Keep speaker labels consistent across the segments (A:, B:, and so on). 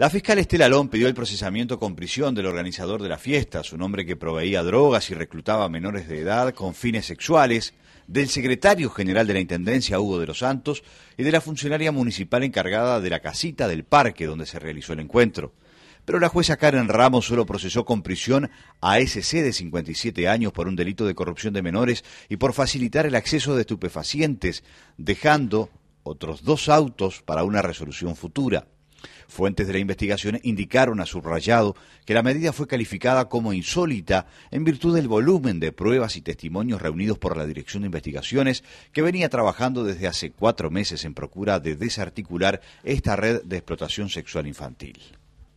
A: La fiscal Estela Lón pidió el procesamiento con prisión del
B: organizador de la fiesta, su nombre que proveía drogas y reclutaba menores de edad con fines sexuales, del secretario general de la Intendencia, Hugo de los Santos, y de la funcionaria municipal encargada de la casita del parque donde se realizó el encuentro. Pero la jueza Karen Ramos solo procesó con prisión a SC de 57 años por un delito de corrupción de menores y por facilitar el acceso de estupefacientes, dejando otros dos autos para una resolución futura. Fuentes de la investigación indicaron a subrayado que la medida fue calificada como insólita en virtud del volumen de pruebas y testimonios reunidos por la Dirección de Investigaciones que venía trabajando desde hace cuatro meses en procura de desarticular esta red de explotación sexual infantil.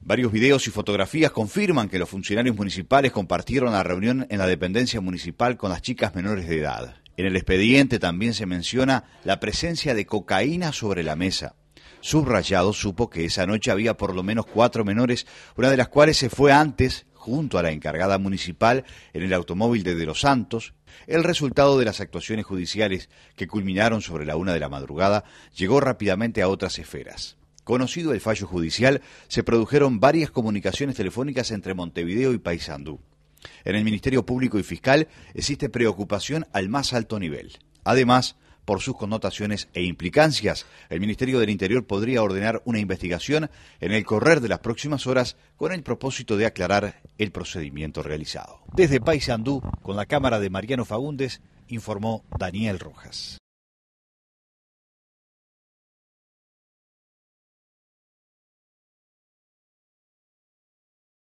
B: Varios videos y fotografías confirman que los funcionarios municipales compartieron la reunión en la dependencia municipal con las chicas menores de edad. En el expediente también se menciona la presencia de cocaína sobre la mesa subrayado supo que esa noche había por lo menos cuatro menores, una de las cuales se fue antes junto a la encargada municipal en el automóvil de De los Santos, el resultado de las actuaciones judiciales que culminaron sobre la una de la madrugada llegó rápidamente a otras esferas. Conocido el fallo judicial, se produjeron varias comunicaciones telefónicas entre Montevideo y Paysandú. En el Ministerio Público y Fiscal existe preocupación al más alto nivel. Además, por sus connotaciones e implicancias. El Ministerio del Interior podría ordenar una investigación en el correr de las próximas horas con el propósito de aclarar el procedimiento realizado. Desde Paysandú, con la cámara de Mariano Fagundes,
A: informó Daniel Rojas.